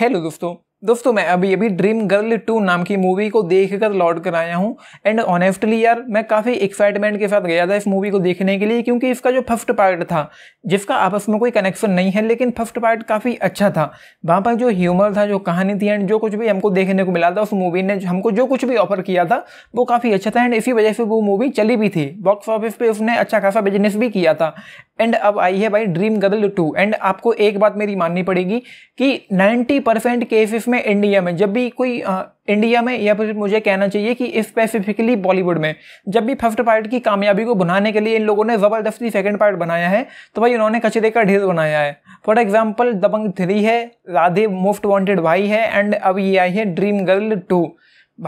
hello दोस्तों दोस्तों मैं अभी अभी ड्रीम गर्ल टू नाम की मूवी को देख कर लौट कर आया हूँ एंड ऑनेस्टली यार मैं काफ़ी एक्साइटमेंट के साथ गया था इस मूवी को देखने के लिए क्योंकि इसका जो फर्स्ट पार्ट था जिसका आपस में कोई कनेक्शन नहीं है लेकिन फर्स्ट पार्ट काफ़ी अच्छा था वहाँ पर जो ह्यूमर था जो कहानी थी एंड जो कुछ भी हमको देखने को मिला था उस मूवी ने हमको जो कुछ भी ऑफर किया था वो काफ़ी अच्छा था एंड इसी वजह से वो मूवी चली भी थी बॉक्स ऑफिस पर उसने अच्छा खासा बिजनेस भी किया था एंड अब आई है भाई ड्रीम गर्ल टू एंड आपको एक बात मेरी माननी पड़ेगी कि नाइन्टी परसेंट केसेस में में इंडिया में जब भी कोई आ, इंडिया में या फिर मुझे कहना चाहिए कि स्पेसिफिकली बॉलीवुड में जब भी फर्स्ट पार्ट की कामयाबी को बनाने के लिए इन लोगों ने ज़बरदस्ती सेकंड पार्ट बनाया है तो भाई उन्होंने कचरे का ढेर बनाया है फॉर एग्जाम्पल दबंग थ्री है राधे मोस्ट वॉन्टेड भाई है एंड अब ये आई है ड्रीम गर्ल टू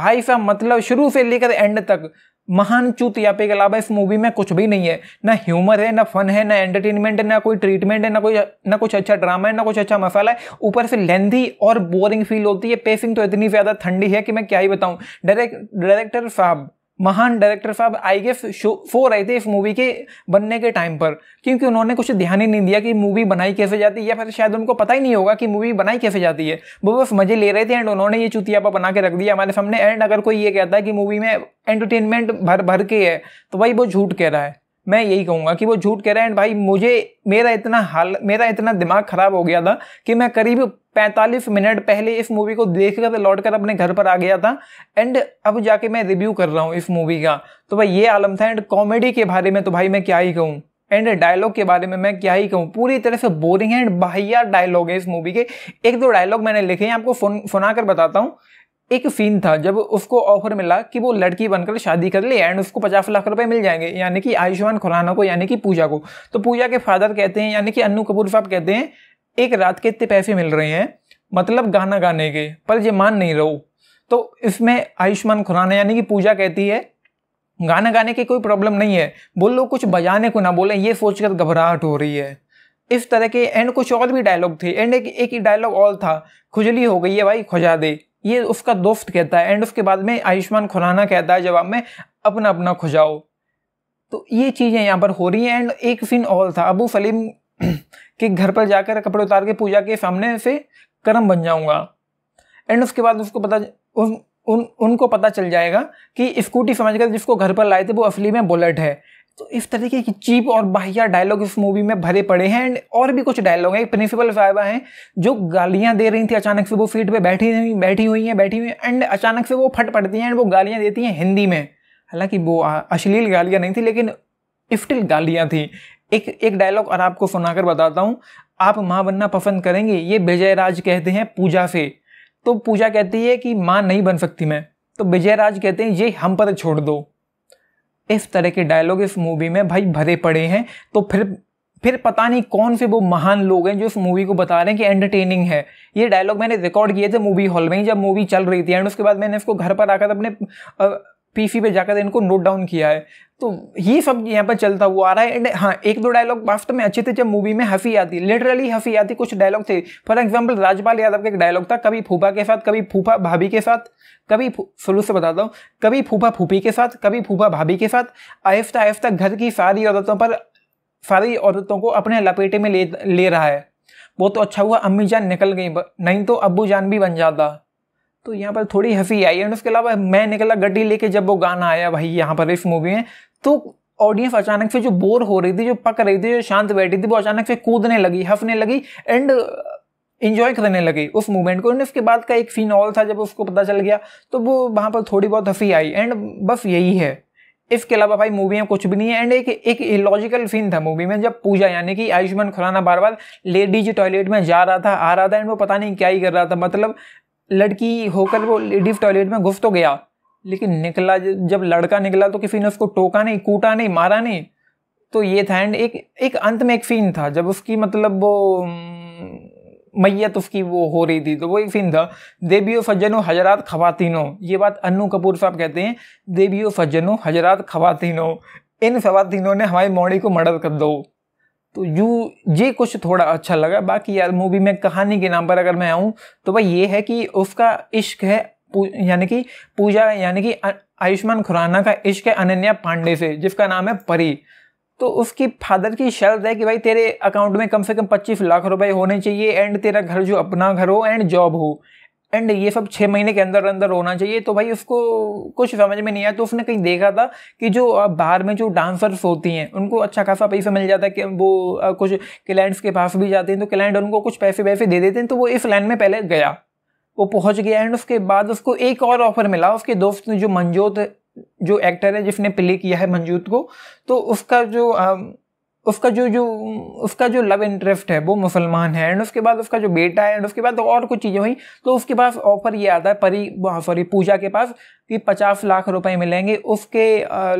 भाई साहब मतलब शुरू से लेकर एंड तक महान चूत यापे के अलावा इस मूवी में कुछ भी नहीं है ना ह्यूमर है ना फन है ना एंटरटेनमेंट है ना कोई ट्रीटमेंट है ना कोई ना कुछ अच्छा ड्रामा है ना कुछ अच्छा मसाला है ऊपर से लेंथी और बोरिंग फील होती है पेसिंग तो इतनी ज़्यादा ठंडी है कि मैं क्या ही बताऊँ डायरेक्टर साहब महान डायरेक्टर साहब आई गेस शो फोर आए थे इस मूवी के बनने के टाइम पर क्योंकि उन्होंने कुछ ध्यान ही नहीं दिया कि मूवी बनाई कैसे जाती है या फिर शायद उनको पता ही नहीं होगा कि मूवी बनाई कैसे जाती है वो बस मजे ले रहे थे एंड उन्होंने ये चुतियापा बना के रख दिया हमारे सामने एंड अगर कोई ये कहता है कि मूवी में एंटरटेनमेंट भर भर के है तो भाई वो झूठ कह रहा है मैं यही कहूँगा कि वो झूठ कह रहे हैं भाई मुझे मेरा इतना हाल मेरा इतना दिमाग ख़राब हो गया था कि मैं करीब 45 मिनट पहले इस मूवी को देख कर तो लौट कर अपने घर पर आ गया था एंड अब जाके मैं रिव्यू कर रहा हूँ इस मूवी का तो भाई ये आलम था एंड कॉमेडी के बारे में तो भाई मैं क्या ही कहूँ एंड डायलॉग के बारे में मैं क्या ही कहूँ पूरी तरह से बोरिंग है एंड बाहिया डायलॉग है इस मूवी के एक दो डायलॉग मैंने लिखे हैं आपको फोन फोना कर बताता हूँ एक सीन था जब उसको ऑफर मिला कि वो लड़की बनकर शादी कर ले एंड उसको पचास लाख रुपए मिल जाएंगे यानी कि आयुष्मान खुराना को यानी कि पूजा को तो पूजा के फादर कहते हैं यानी कि अन्नू कपूर साहब कहते हैं एक रात के इतने पैसे मिल रहे हैं मतलब गाना गाने के पर ये मान नहीं रहो तो इसमें आयुष्मान खुराना यानी कि पूजा कहती है गाना गाने की कोई प्रॉब्लम नहीं है बोलो कुछ बजाने को ना बोले ये सोचकर घबराहट हो रही है इस तरह के एंड कुछ और भी डायलॉग थे एंड एक एक ही डायलॉग और था खुजली हो गई है भाई खुजा दे ये उसका दोस्त कहता है एंड उसके बाद में आयुष्मान खुराना कहता है जवाब में अपना अपना खुजाओ तो ये चीज़ें यहाँ पर हो रही हैं एंड एक सीन और था अबू सलीम के घर पर जाकर कपड़े उतार के पूजा के सामने से कर्म बन जाऊँगा एंड उसके बाद उसको पता उन, उन उनको पता चल जाएगा कि स्कूटी समझकर जिसको घर पर लाए थे वो असली में बुलेट है तो इस तरीके की चीप और बाहिया डायलॉग इस मूवी में भरे पड़े हैं एंड और भी कुछ डायलॉग हैं प्रिंसिपल साहिबा हैं जो गालियां दे रही थी अचानक से वो सीट पे बैठी हुई बैठी हुई हैं बैठी हुई एंड अचानक से वो फट पड़ती हैं एंड वो गालियां देती हैं हिंदी में हालांकि वो अश्लील गालियां नहीं थी लेकिन इफ्टिल गालियां थी एक एक डायलॉग और आपको सुनाकर बताता हूँ आप माँ बनना पसंद करेंगे ये विजय राज कहते हैं पूजा से तो पूजा कहती है कि माँ नहीं बन सकती मैं तो विजय राज कहते हैं ये हम पर छोड़ दो इस तरह के डायलॉग इस मूवी में भाई भरे पड़े हैं तो फिर फिर पता नहीं कौन से वो महान लोग हैं जो इस मूवी को बता रहे हैं कि एंटरटेनिंग है ये डायलॉग मैंने रिकॉर्ड किए थे मूवी हॉल में ही जब मूवी चल रही थी एंड उसके बाद मैंने इसको घर पर आकर अपने पीसी पे जाकर इनको नोट डाउन किया है तो ये सब यहाँ पर चलता हुआ आ रहा है एंड हाँ एक दो डायलॉग वास्तव में अच्छे थे जब मूवी में हंसी आती लिटरली हंसी आती कुछ डायलॉग थे फॉर एग्जाम्पल राजपाल यादव का एक डायलॉग था कभी फूफा के साथ कभी फूफा भाभी के साथ कभी शुरू से बताता हूँ कभी फूफा फूफी के साथ कभी फूफा भाभी के साथ आहिस्ता आहिस्ता घर की सारी औरतों पर सारी औरतों को अपने लपेटे में ले ले रहा है वो तो अच्छा हुआ अम्मी जान निकल गई नहीं तो अबू जान भी बन जाता तो यहाँ पर थोड़ी हंसी आई एंड उसके अलावा मैं निकला गड्डी लेके जब वो गाना आया भाई यहाँ पर इस मूवी में तो ऑडियंस अचानक से जो बोर हो रही थी जो पक रही थी जो शांत बैठी थी वो अचानक से कूदने लगी हंसने लगी एंड इन्जॉय uh, करने लगी उस मूवमेंट को एंड उसके बाद का एक सीन और था जब उसको पता चल गया तो वो वहाँ पर थोड़ी बहुत हंसी आई एंड बस यही है इसके अलावा भाई मूवी में कुछ भी नहीं है एंड एक एक इलॉजिकल सीन था मूवी में जब पूजा यानी कि आयुष्मान खुराना बार बार लेडीज टॉयलेट में जा रहा था आ रहा था एंड वो पता नहीं क्या ही कर रहा था मतलब लड़की होकर वो लेडीज टॉयलेट में घुस तो गया लेकिन निकला जब लड़का निकला तो किसी ने उसको टोका नहीं कूटा नहीं मारा नहीं तो ये था एंड एक एक अंत में एक सीन था जब उसकी मतलब वो मैयत उसकी वो हो रही थी तो वो एक सीन था देवियो फजनो हजरात खवातिनो ये बात अन्नू कपूर साहब कहते हैं देवियो फजनो हजरात खवातिनो इन खवातिनों ने हमारी मौड़ी को मर्डर कर दो तो यू ये कुछ थोड़ा अच्छा लगा बाकी यार मूवी में कहानी के नाम पर अगर मैं आऊँ तो भाई ये है कि उसका इश्क है यानी कि पूजा यानी कि आयुष्मान खुराना का इश्क है अनन्या पांडे से जिसका नाम है परी तो उसकी फादर की शर्त है कि भाई तेरे अकाउंट में कम से कम पच्चीस लाख रुपए होने चाहिए एंड तेरा घर जो अपना घर हो एंड जॉब हो एंड ये सब छः महीने के अंदर अंदर होना चाहिए तो भाई उसको कुछ समझ में नहीं आया तो उसने कहीं देखा था कि जो बाहर में जो डांसर्स होती हैं उनको अच्छा खासा पैसा मिल जाता है कि वो कुछ क्लाइंट्स के पास भी जाते हैं तो क्लाइंट उनको कुछ पैसे वैसे दे देते हैं तो वो इस लाइन में पहले गया वो पहुंच गया एंड उसके बाद उसको एक और ऑफर मिला उसके दोस्त ने जो मंजोत जो एक्टर है जिसने प्ले किया है मंजूत को तो उसका जो उसका जो जो उसका जो लव इंटरेस्ट है वो मुसलमान है एंड उसके बाद उसका जो बेटा है एंड उसके बाद तो और कुछ चीज़ें हुई तो उसके पास ऑफर ये आता है परी सॉरी पूजा के पास कि पचास लाख रुपए मिलेंगे उसके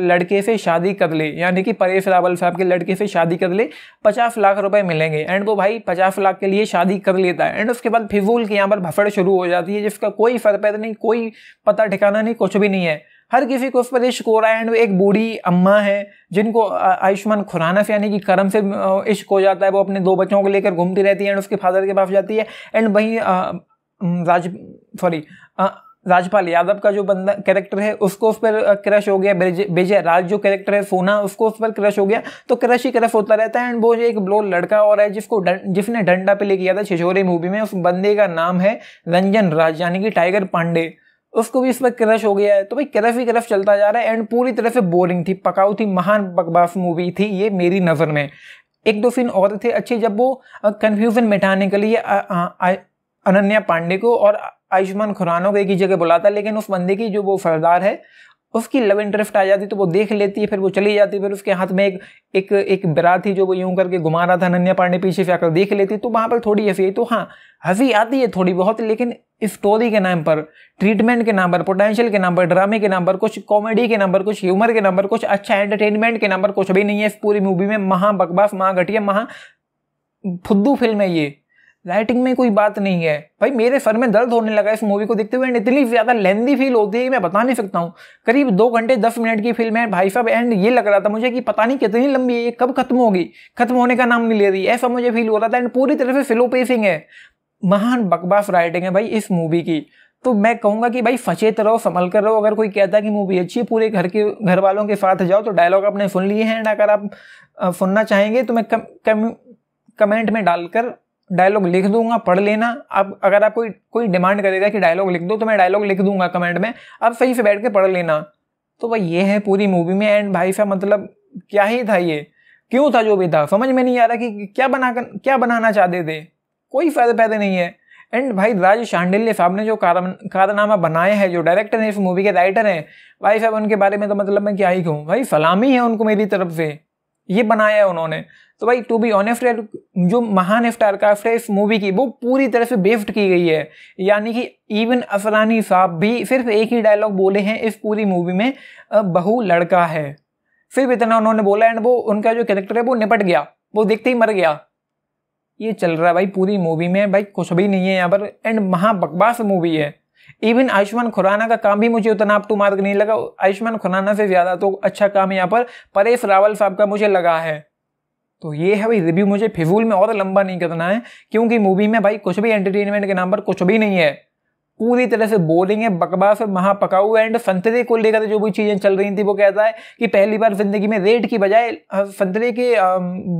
लड़के से शादी कर ले यानी कि परेश रावल साहब के लड़के से शादी कर ले पचास लाख रुपए मिलेंगे एंड वो भाई पचास लाख के लिए शादी कर लेता है एंड उसके बाद फिजूल के यहाँ पर भफड़ शुरू हो जाती है जिसका कोई फरपेद नहीं कोई पता ठिकाना नहीं कुछ भी नहीं है हर किसी को उस पर इश्क हो रहा है एंड एक बूढ़ी अम्मा है जिनको आयुष्मान खुराना से यानी कि करम से इश्क हो जाता है वो अपने दो बच्चों को लेकर घूमती रहती है एंड उसके फादर के पास जाती है एंड वहीं राज सॉरी राजपाल यादव का जो बंदा कैरेक्टर है उसको उस पर क्रश हो गया विजय राज जो कैरेक्टर है सोना उसको उस पर क्रश हो गया तो क्रश ही क्रश होता रहता है एंड वो जो एक ब्लो लड़का और है जिसको जिसने डंडा पे ले किया था छिछोरे मूवी में उस बंदे का नाम है रंजन राज यानी कि टाइगर पांडे उसको भी इस पर क्रश हो गया है तो भाई क्रश ही क्रश चलता जा रहा है एंड पूरी तरह से बोरिंग थी पकाऊ थी महान बकवास मूवी थी ये मेरी नज़र में एक दो सीन और थे अच्छे जब वो कन्फ्यूजन मिटाने के लिए अनन्या पांडे को और आयुष्मान खुराना को एक ही जगह बुलाता लेकिन उस बंदे की जो वो सरदार है उसकी लव इंटरेस्ट आ जाती तो वो देख लेती है फिर वो चली जाती फिर उसके हाथ में एक एक एक बरात थी जो वो यूं करके घुमा रहा था नन्या पांडे पीछे से आकर देख लेती तो वहाँ पर थोड़ी हंसी आई तो हाँ हंसी आती है थोड़ी बहुत लेकिन स्टोरी के नाम पर ट्रीटमेंट के नाम पर पोटेंशियल के नाम पर ड्रामे के नाम पर कुछ कॉमेडी के नाम पर कुछ ह्यूमर के नाम पर कुछ अच्छा एंटरटेनमेंट के नाम पर कुछ भी नहीं है इस पूरी मूवी में महा बकबास महा घटिया महा फुद्दू फिल्म है ये राइटिंग में कोई बात नहीं है भाई मेरे सर में दर्द होने लगा इस मूवी को देखते हुए एंड इतनी ज़्यादा लेंदी फील होती है मैं बता नहीं सकता हूँ करीब दो घंटे दस मिनट की फिल्म है भाई साहब एंड ये लग रहा था मुझे कि पता नहीं कितनी लंबी है ये कब खत्म होगी खत्म होने का नाम नहीं ले रही ऐसा मुझे फील हो रहा था एंड पूरी तरह से स्लो पेसिंग है महान बकबास राइटिंग है भाई इस मूवी की तो मैं कहूँगा कि भाई सचेत तो रहो संभल कर रहो अगर कोई कहता है कि मूवी अच्छी है पूरे घर के घर वालों के साथ जाओ तो डायलॉग आपने सुन लिए हैं एंड अगर आप सुनना चाहेंगे तो मैं कम कम कमेंट में डालकर डायलॉग लिख दूंगा पढ़ लेना अब अगर आप कोई कोई डिमांड करेगा कि डायलॉग लिख दो तो मैं डायलॉग लिख दूंगा कमेंट में आप सही से बैठ के पढ़ लेना तो भाई ये है पूरी मूवी में एंड भाई साहब मतलब क्या ही था ये क्यों था जो भी था समझ में नहीं आ रहा कि क्या बना कर, क्या बनाना चाहते थे कोई फायदे फायदे नहीं है एंड भाई राज शांडिल्य साहब ने जो कारनामा बनाया है जो डायरेक्टर हैं इस मूवी के राइटर हैं भाई साहब उनके बारे में तो मतलब मैं क्या ही कहूँ भाई सलामी है उनको मेरी तरफ से ये बनाया है उन्होंने तो भाई टू बी ऑनेस्ट जो महान स्टारकास्ट है इस मूवी की वो पूरी तरह से बेफ्ट की गई है यानी कि इवन असरानी साहब भी सिर्फ एक ही डायलॉग बोले हैं इस पूरी मूवी में बहू लड़का है सिर्फ इतना उन्होंने बोला एंड वो उनका जो कैरेक्टर है वो निपट गया वो देखते ही मर गया ये चल रहा है भाई पूरी मूवी में भाई कुछ भी नहीं है यहाँ पर एंड महा बकवास मूवी है इवन आयुष्मान खुराना का काम भी मुझे उतना आप टू मार्क नहीं लगा आयुष्मान खुराना से ज़्यादा तो अच्छा काम यहाँ पर परेश रावल साहब का मुझे लगा है तो ये है भाई रिव्यू मुझे फिजूल में और लंबा नहीं करना है क्योंकि मूवी में भाई कुछ भी एंटरटेनमेंट के नाम पर कुछ भी नहीं है पूरी तरह से बोरिंग है बकवास है महापकाऊ एंड संतरे को लेकर जो भी चीज़ें चल रही थी वो कहता है कि पहली बार जिंदगी में रेट की बजाय संतरे के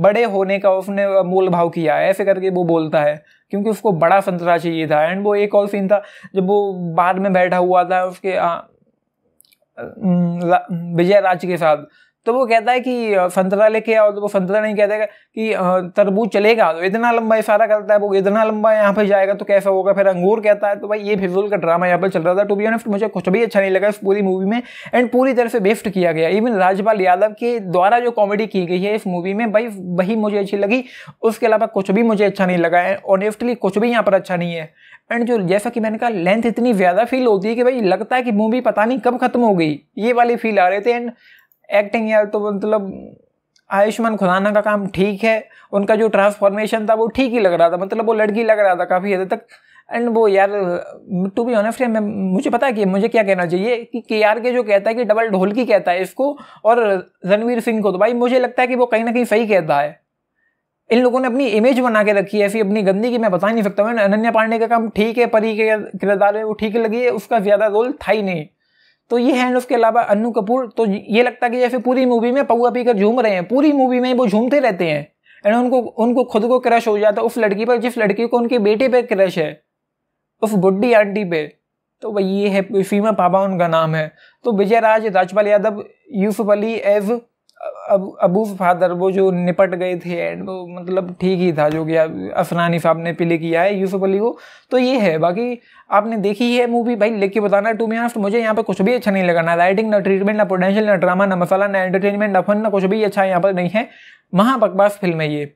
बड़े होने का उसने मोल भाव किया है ऐसे करके वो बोलता है क्योंकि उसको बड़ा संतरा चाहिए था एंड वो एक और सीन था जब वो बाद में बैठा हुआ था उसके विजय राज के साथ तो वो कहता है कि संतरा लेके आओ तो वो संतरा नहीं कहता कि तरबूज चलेगा तो इतना लंबा इशारा करता है वो इतना लंबा यहाँ पे जाएगा तो कैसा होगा फिर अंगूर कहता है तो भाई ये फिजूल का ड्रामा यहाँ पर चल रहा था टू बी ऑनेस्ट मुझे कुछ भी अच्छा नहीं लगा इस पूरी मूवी में एंड पूरी तरह से बेस्ट किया गया इवन राजपाल यादव के द्वारा जो कॉमेडी की गई है इस मूवी में भाई वही मुझे अच्छी लगी उसके अलावा कुछ भी मुझे अच्छा नहीं लगा एंड ऑनेस्टली कुछ भी यहाँ पर अच्छा नहीं है एंड जो जैसा कि मैंने कहा लेंथ इतनी ज़्यादा फील होती है कि भाई लगता है कि मूवी पता नहीं कब खत्म हो गई ये वाली फील आ रहे थे एंड एक्टिंग यार तो मतलब आयुष्मान खुराना का काम ठीक है उनका जो ट्रांसफॉर्मेशन था वो ठीक ही लग रहा था मतलब वो लड़की लग रहा था काफ़ी हद तक एंड वो यार टू बी ऑनेस्ट मैं मुझे पता है कि मुझे क्या कहना चाहिए कि के आर के जो कहता है कि डबल ढोलकी कहता है इसको और रणवीर सिंह को तो भाई मुझे लगता है कि वो कहीं ना कहीं सही कहता है इन लोगों ने अपनी इमेज बना के रखी है ऐसी अपनी गंदी की मैं बता नहीं सकता हूँ अनन्या पांडे का काम ठीक है परी के किरदार में वो ठीक लगी है उसका ज़्यादा रोल था ही नहीं तो ये हैंड ऑफ के अलावा अन्नू कपूर तो ये लगता है कि जैसे पूरी मूवी में पौआ पीकर झूम रहे हैं पूरी मूवी में वो झूमते रहते हैं एंड उनको उनको खुद को क्रश हो जाता है उस लड़की पर जिस लड़की को उनके बेटे पे क्रश है उस बुढ़ी आंटी पे तो भाई ये है फीमा पापा उनका नाम है तो विजय राज राजपाल यादव यूसुफ अली एव अब अबू फादर वो जो निपट गए थे एंड वो मतलब ठीक ही था जो कि अफनानी साहब ने प्ले किया है यूसुफ अली को तो ये है बाकी आपने देखी है मूवी भाई लिख के बताना टू मी हाफ्ट मुझे यहाँ पर कुछ भी अच्छा नहीं लगा ना राइटिंग ना ट्रीटमेंट ना पोटेंशियल ना ड्रामा ना मसाला ना एंटरटेनमेंट ना फन ना कुछ भी अच्छा यहाँ पर नहीं है महाबकबास फिल्म है ये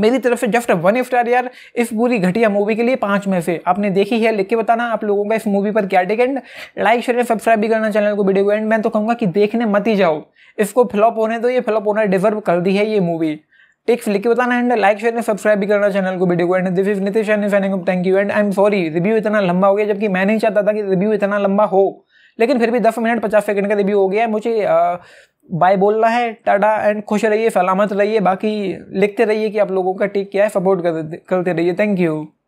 मेरी तरफ से जस्ट वन स्टार यार इस पूरी घटिया मूवी के लिए पाँच में से आपने देखी है लिख के बताना आप लोगों का इस मूवी पर क्या टेक लाइक शेयर सब्सक्राइब भी करना चैनल को वीडियो एंड मैं तो कहूँगा कि देखने मत ही जाओ इसको फ्लॉप होने दो ये फ्लॉप होना डिजर्व कर दी है ये मूवी टिक्स लिख के बताना एंड लाइक शेयर सब्सक्राइब भी करना चैनल को video and this is Nitesh thank you and I am sorry review इतना लंबा हो गया जबकि मैं नहीं चाहता था कि रिव्यू इतना लंबा हो लेकिन फिर भी दस मिनट पचास सेकंड का रिव्यू हो गया मुझे आ, बाय बोलना है टाटा एंड खुश रहिए सलामत रहिए बाकी लिखते रहिए कि आप लोगों का टिक क्या है सपोर्ट करते रहिए थैंक यू